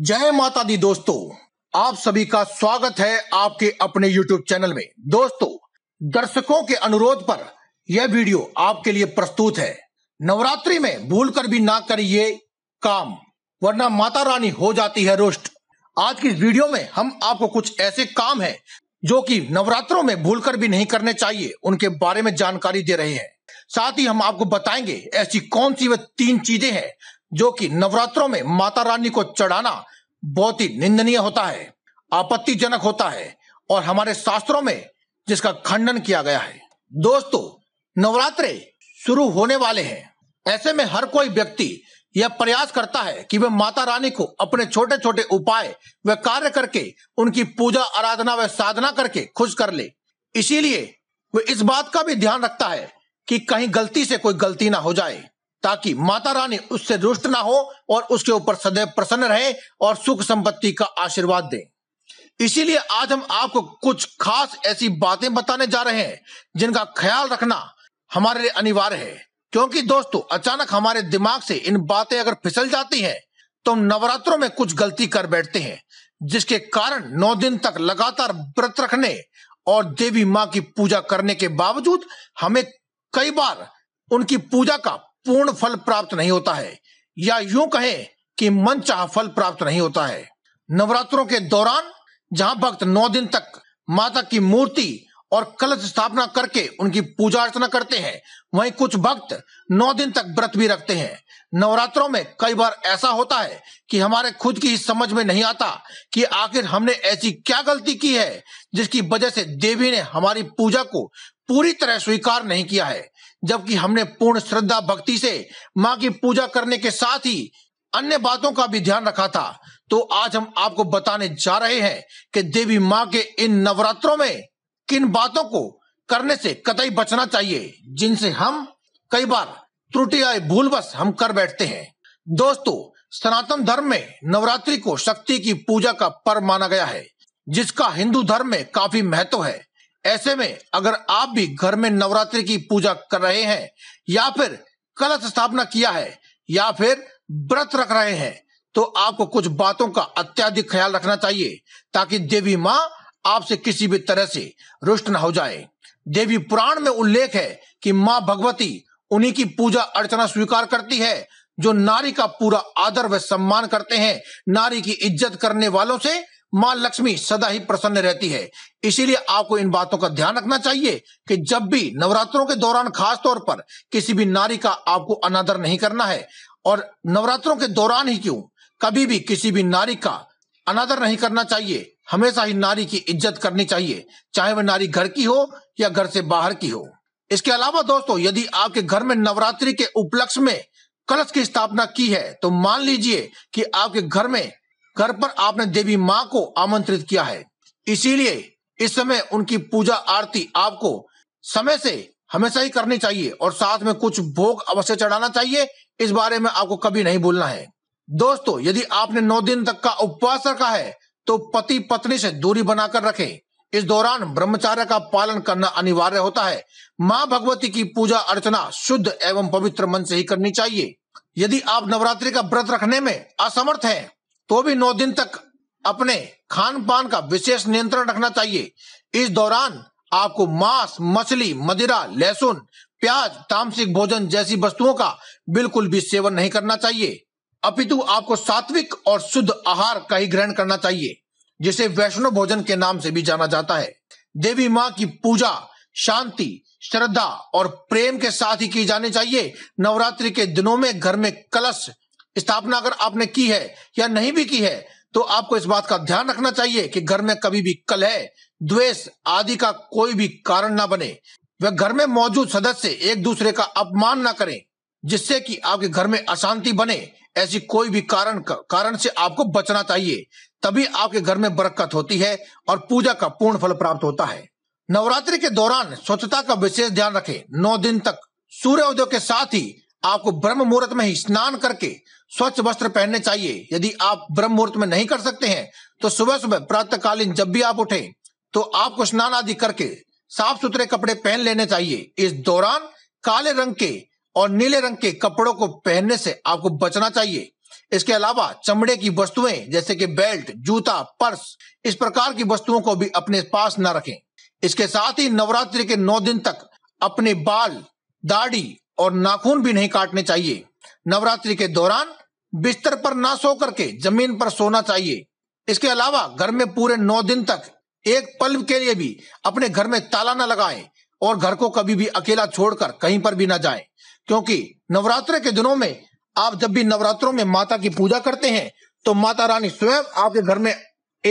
जय माता दी दोस्तों आप सभी का स्वागत है आपके अपने YouTube चैनल में दोस्तों दर्शकों के अनुरोध पर यह वीडियो आपके लिए प्रस्तुत है नवरात्रि में भूल कर भी ना करिए काम वरना माता रानी हो जाती है रुष्ट आज की वीडियो में हम आपको कुछ ऐसे काम है जो कि नवरात्रों में भूल कर भी नहीं करने चाहिए उनके बारे में जानकारी दे रहे हैं साथ ही हम आपको बताएंगे ऐसी कौन सी वह तीन चीजें हैं जो कि नवरात्रों में माता रानी को चढ़ाना बहुत ही निंदनीय होता है आपत्तिजनक होता है और हमारे शास्त्रों में जिसका खंडन किया गया है दोस्तों नवरात्रे शुरू होने वाले हैं ऐसे में हर कोई व्यक्ति यह प्रयास करता है कि वह माता रानी को अपने छोटे छोटे उपाय व कार्य करके उनकी पूजा आराधना व साधना करके खुश कर ले इसीलिए वे इस बात का भी ध्यान रखता है कि कहीं गलती से कोई गलती ना हो जाए ताकि माता रानी उससे दुष्ट ना हो और उसके ऊपर सदैव प्रसन्न रहे और सुख संपत्ति का आशीर्वाद दें इसीलिए आज हम आपको कुछ खास ऐसी बातें बताने जा रहे हैं जिनका ख्याल रखना हमारे लिए अनिवार्य है क्योंकि दोस्तों अचानक हमारे दिमाग से इन बातें अगर फिसल जाती हैं तो हम नवरात्रों में कुछ गलती कर बैठते हैं जिसके कारण नौ दिन तक लगातार व्रत रखने और देवी माँ की पूजा करने के बावजूद हमें कई बार उनकी पूजा का पूर्ण फल प्राप्त नहीं होता है या यूं कहें कि मन चाह फल प्राप्त नहीं होता है नवरात्रों के दौरान जहां भक्त नौ दिन तक माता की मूर्ति और कलश स्थापना करके उनकी पूजा अर्चना करते हैं वहीं कुछ भक्त नौ दिन तक व्रत भी रखते हैं नवरात्रों में कई बार ऐसा होता है कि हमारे खुद की समझ में नहीं आता कि आखिर हमने ऐसी क्या गलती की है जिसकी वजह से देवी ने हमारी पूजा को पूरी तरह स्वीकार नहीं किया है जबकि हमने पूर्ण श्रद्धा भक्ति से माँ की पूजा करने के साथ ही अन्य बातों का भी ध्यान रखा था तो आज हम आपको बताने जा रहे हैं कि देवी माँ के इन नवरात्रों में किन बातों को करने से कतई बचना चाहिए जिनसे हम कई बार त्रुटि आए बस हम कर बैठते हैं दोस्तों सनातन धर्म में नवरात्रि को शक्ति की पूजा का पर्व माना गया है जिसका हिंदू धर्म में काफी महत्व है ऐसे में अगर आप भी घर में नवरात्रि की पूजा कर रहे हैं या फिर कलश स्थापना किया है या फिर व्रत रख रहे हैं तो आपको कुछ बातों का अत्याधिक ख्याल रखना चाहिए ताकि देवी माँ आपसे किसी भी तरह से रुष्ट न हो जाए देवी पुराण में उल्लेख है कि माँ भगवती उन्हीं की पूजा अर्चना स्वीकार करती है जो नारी का पूरा आदर व सम्मान करते हैं नारी की इज्जत करने वालों से मां लक्ष्मी सदा ही प्रसन्न रहती है इसीलिए आपको इन बातों का ध्यान रखना चाहिए कि जब भी नवरात्रों के दौरान खास तौर पर किसी भी नारी का आपको अनादर नहीं करना है और नवरात्रों के दौरान ही क्यों कभी भी किसी भी नारी का अनादर नहीं करना चाहिए हमेशा ही नारी की इज्जत करनी चाहिए चाहे वह नारी घर की हो या घर से बाहर की हो इसके अलावा दोस्तों यदि आपके घर में नवरात्रि के उपलक्ष्य में कलश की स्थापना की है तो मान लीजिए कि आपके घर में घर पर आपने देवी माँ को आमंत्रित किया है इसीलिए इस समय उनकी पूजा आरती आपको समय से हमेशा ही करनी चाहिए और साथ में कुछ भोग अवश्य चढ़ाना चाहिए इस बारे में आपको कभी नहीं भूलना है दोस्तों यदि आपने नौ दिन तक का उपवास रखा है तो पति पत्नी से दूरी बनाकर रखें इस दौरान ब्रह्मचार्य का पालन करना अनिवार्य होता है माँ भगवती की पूजा अर्चना शुद्ध एवं पवित्र मन से ही करनी चाहिए यदि आप नवरात्रि का व्रत रखने में असमर्थ हैं तो भी नौ दिन तक अपने खान पान का विशेष नियंत्रण रखना चाहिए इस दौरान आपको मांस मछली मदिरा लहसुन प्याज तामसिक भोजन जैसी वस्तुओं का बिल्कुल भी सेवन नहीं करना चाहिए अपितु आपको सात्विक और शुद्ध आहार का ही ग्रहण करना चाहिए जिसे वैष्णव भोजन के नाम से भी जाना जाता है देवी माँ की पूजा शांति श्रद्धा और प्रेम के साथ ही की जानी चाहिए नवरात्रि के दिनों में घर में कलश स्थापना अगर आपने की है या नहीं भी की है तो आपको इस बात का ध्यान रखना चाहिए कि घर में कभी भी कलह द्वेष आदि का कोई भी कारण ना बने वह घर में मौजूद सदस्य एक दूसरे का अपमान ना करें जिससे कि आपके घर में अशांति बने ऐसी कोई भी कारण कारण से आपको बचना चाहिए तभी आपके घर में बरकत होती है और पूजा का पूर्ण फल प्राप्त होता है नवरात्रि के दौरान स्वच्छता का विशेष ध्यान रखें नौ दिन तक सूर्योदय के साथ ही आपको ब्रह्म मुहूर्त में ही स्नान करके स्वच्छ वस्त्र पहनने चाहिए यदि आप ब्रह्म मुहूर्त में नहीं कर सकते हैं तो सुबह सुबह प्रातःकालीन जब भी आप उठे तो आपको स्नान आदि करके साफ सुथरे कपड़े पहन लेने चाहिए इस दौरान काले रंग के और नीले रंग के कपड़ों को पहनने से आपको बचना चाहिए इसके अलावा चमड़े की वस्तुएं जैसे कि बेल्ट जूता पर्स इस प्रकार की वस्तुओं को भी अपने पास न रखें इसके साथ ही नवरात्रि के नौ दिन तक अपने बाल दाढ़ी और नाखून भी नहीं काटने चाहिए नवरात्रि के दौरान बिस्तर पर ना सो करके जमीन पर सोना चाहिए इसके अलावा घर में पूरे नौ दिन तक एक पल के लिए भी अपने घर में ताला न लगाए और घर को कभी भी अकेला छोड़कर कहीं पर भी ना जाए क्योंकि नवरात्र के दिनों में आप जब भी नवरात्रों में माता की पूजा करते हैं तो माता रानी स्वयं आपके घर में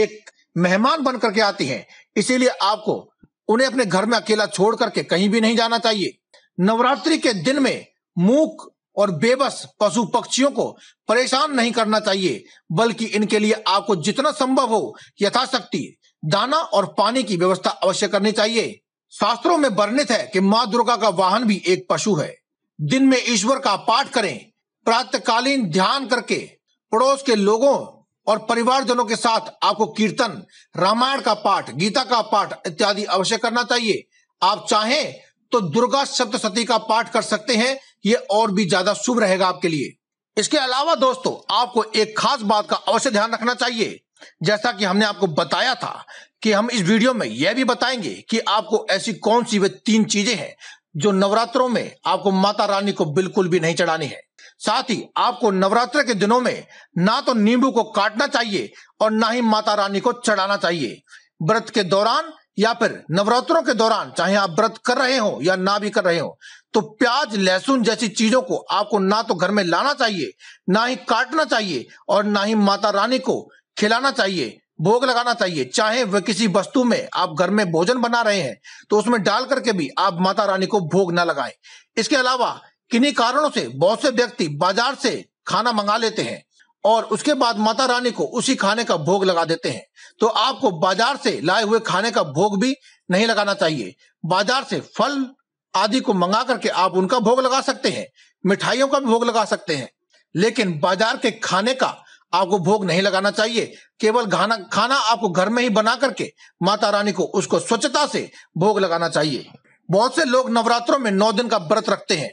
एक मेहमान बन करके आती हैं इसीलिए आपको उन्हें अपने घर में अकेला छोड़ करके कहीं भी नहीं जाना चाहिए नवरात्रि के दिन में मूक और बेबस पशु पक्षियों को परेशान नहीं करना चाहिए बल्कि इनके लिए आपको जितना संभव हो यथाशक्ति दाना और पानी की व्यवस्था अवश्य करनी चाहिए शास्त्रों में वर्णित है कि माँ दुर्गा का वाहन भी एक पशु है दिन में ईश्वर का पाठ करें प्रातकालीन ध्यान करके पड़ोस के लोगों और परिवारजनों के साथ आपको कीर्तन रामायण का पाठ गीता का पाठ इत्यादि अवश्य करना चाहिए आप चाहें तो दुर्गा सप्तशती का पाठ कर सकते हैं ये और भी ज्यादा शुभ रहेगा आपके लिए इसके अलावा दोस्तों आपको एक खास बात का अवश्य ध्यान रखना चाहिए जैसा कि हमने आपको बताया था कि हम इस वीडियो में यह भी बताएंगे कि आपको ऐसी कौन सी वे तीन चीजें हैं जो नवरात्रों में आपको माता रानी को बिल्कुल भी नहीं चढ़ानी है साथ ही आपको नवरात्र के दिनों में ना तो नींबू को काटना चाहिए और ना ही माता रानी को चढ़ाना चाहिए व्रत के दौरान या फिर नवरात्रों के दौरान चाहे आप व्रत कर रहे हो या ना भी कर रहे हो तो प्याज लहसुन जैसी चीजों को आपको ना तो घर में लाना चाहिए ना ही काटना चाहिए और ना ही माता रानी को खिलाना चाहिए भोग लगाना चाहिए चाहे वह किसी वस्तु में आप घर में भोजन बना रहे हैं तो उसमें डाल करके भी आप माता रानी को भोग ना लगाएं इसके अलावा किन्हीं कारणों से बहुत से व्यक्ति बाजार से खाना मंगा लेते हैं और उसके बाद माता रानी को उसी खाने का भोग लगा देते हैं तो आपको बाजार से लाए हुए खाने का भोग भी नहीं लगाना चाहिए बाजार से फल आदि को मंगा करके आप उनका भोग लगा सकते हैं मिठाइयों का भी भोग लगा सकते हैं लेकिन बाजार के खाने का आपको भोग नहीं लगाना चाहिए केवल खाना खाना आपको घर में ही बना करके माता रानी को उसको स्वच्छता से भोग लगाना चाहिए बहुत से लोग नवरात्रों में नौ दिन का व्रत रखते हैं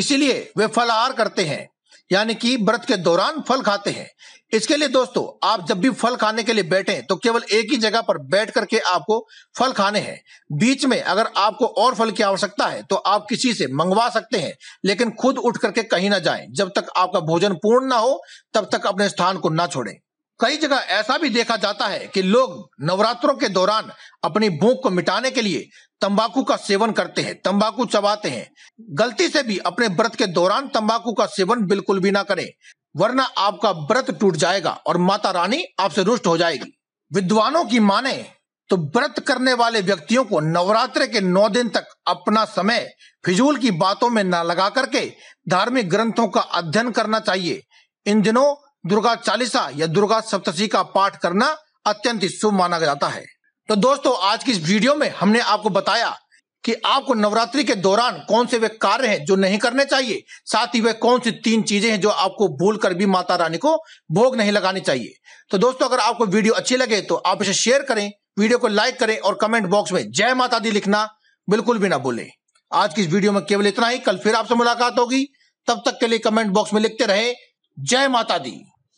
इसीलिए वे फलाहार करते हैं यानी कि व्रत के दौरान फल खाते हैं इसके लिए दोस्तों आप जब भी फल खाने के लिए बैठे तो केवल एक ही जगह पर बैठ करके आपको फल खाने हैं बीच में अगर आपको और फल की आवश्यकता है तो आप किसी से मंगवा सकते हैं लेकिन खुद उठ करके कहीं ना जाएं जब तक आपका भोजन पूर्ण ना हो तब तक अपने स्थान को ना छोड़ें कई जगह ऐसा भी देखा जाता है कि लोग नवरात्रों के दौरान अपनी भूख को मिटाने के लिए तंबाकू का सेवन करते हैं तंबाकू चबाते हैं गलती से भी अपने व्रत के दौरान तंबाकू का सेवन बिल्कुल भी ना करें वरना आपका व्रत टूट जाएगा और माता रानी आपसे रुष्ट हो जाएगी विद्वानों की माने तो व्रत करने वाले व्यक्तियों को नवरात्र के नौ दिन तक अपना समय फिजूल की बातों में न लगा करके धार्मिक ग्रंथों का अध्ययन करना चाहिए इन दिनों दुर्गा चालीसा या दुर्गा सप्तशी का पाठ करना अत्यंत शुभ माना जाता है तो दोस्तों आज की इस वीडियो में हमने आपको बताया कि आपको नवरात्रि के दौरान कौन से वे कार्य हैं जो नहीं करने चाहिए साथ ही वे कौन सी तीन चीजें हैं जो आपको भूल कर भी माता रानी को भोग नहीं लगानी चाहिए तो दोस्तों अगर आपको वीडियो अच्छी लगे तो आप इसे शेयर करें वीडियो को लाइक करें और कमेंट बॉक्स में जय माता दी लिखना बिल्कुल भी ना भूलें आज की इस वीडियो में केवल इतना ही कल फिर आपसे मुलाकात होगी तब तक के लिए कमेंट बॉक्स में लिखते रहे जय माता दी